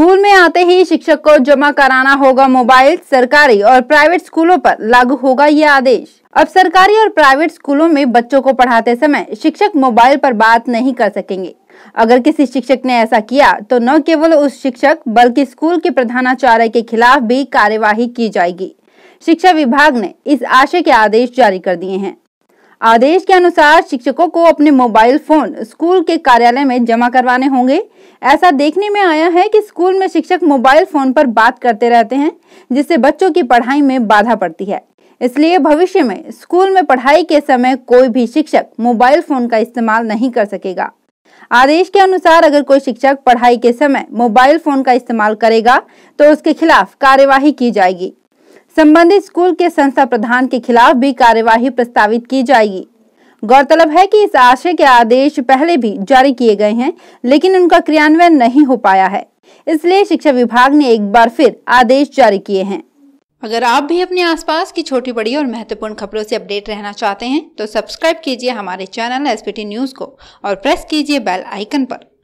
school में आते ही शिक्षक को जमा कराना होगा मोबाइल सरकारी और प्राइवेट स्कूलों पर लागू होगा ये आदेश अब सरकारी और प्राइवेट स्कूलों में बच्चों को पढ़ाते समय शिक्षक मोबाइल पर बात नहीं कर सकेंगे अगर किसी शिक्षक ने ऐसा किया तो न केवल उस शिक्षक बल्कि स्कूल के प्रधानाचार्य के खिलाफ भी कार्यवाही की जाएगी शिक्षा विभाग ने इस आशय के आदेश जारी कर दिए हैं आदेश के अनुसार शिक्षकों को अपने मोबाइल फोन स्कूल के कार्यालय में जमा करवाने होंगे ऐसा देखने में आया है कि स्कूल में शिक्षक मोबाइल फोन पर बात करते रहते हैं जिससे बच्चों की पढ़ाई में बाधा पड़ती है इसलिए भविष्य में स्कूल में पढ़ाई के समय कोई भी शिक्षक मोबाइल फोन का इस्तेमाल नहीं कर सकेगा आदेश के अनुसार अगर कोई शिक्षक पढ़ाई के समय मोबाइल फोन का इस्तेमाल करेगा तो उसके खिलाफ कार्यवाही की जाएगी संबंधित स्कूल के संस्था प्रधान के खिलाफ भी कार्यवाही प्रस्तावित की जाएगी गौरतलब है कि इस आशय के आदेश पहले भी जारी किए गए हैं लेकिन उनका क्रियान्वयन नहीं हो पाया है इसलिए शिक्षा विभाग ने एक बार फिर आदेश जारी किए हैं अगर आप भी अपने आसपास की छोटी बड़ी और महत्वपूर्ण खबरों से अपडेट रहना चाहते हैं तो सब्सक्राइब कीजिए हमारे चैनल एस न्यूज़ को और प्रेस कीजिए बेल आइकन आरोप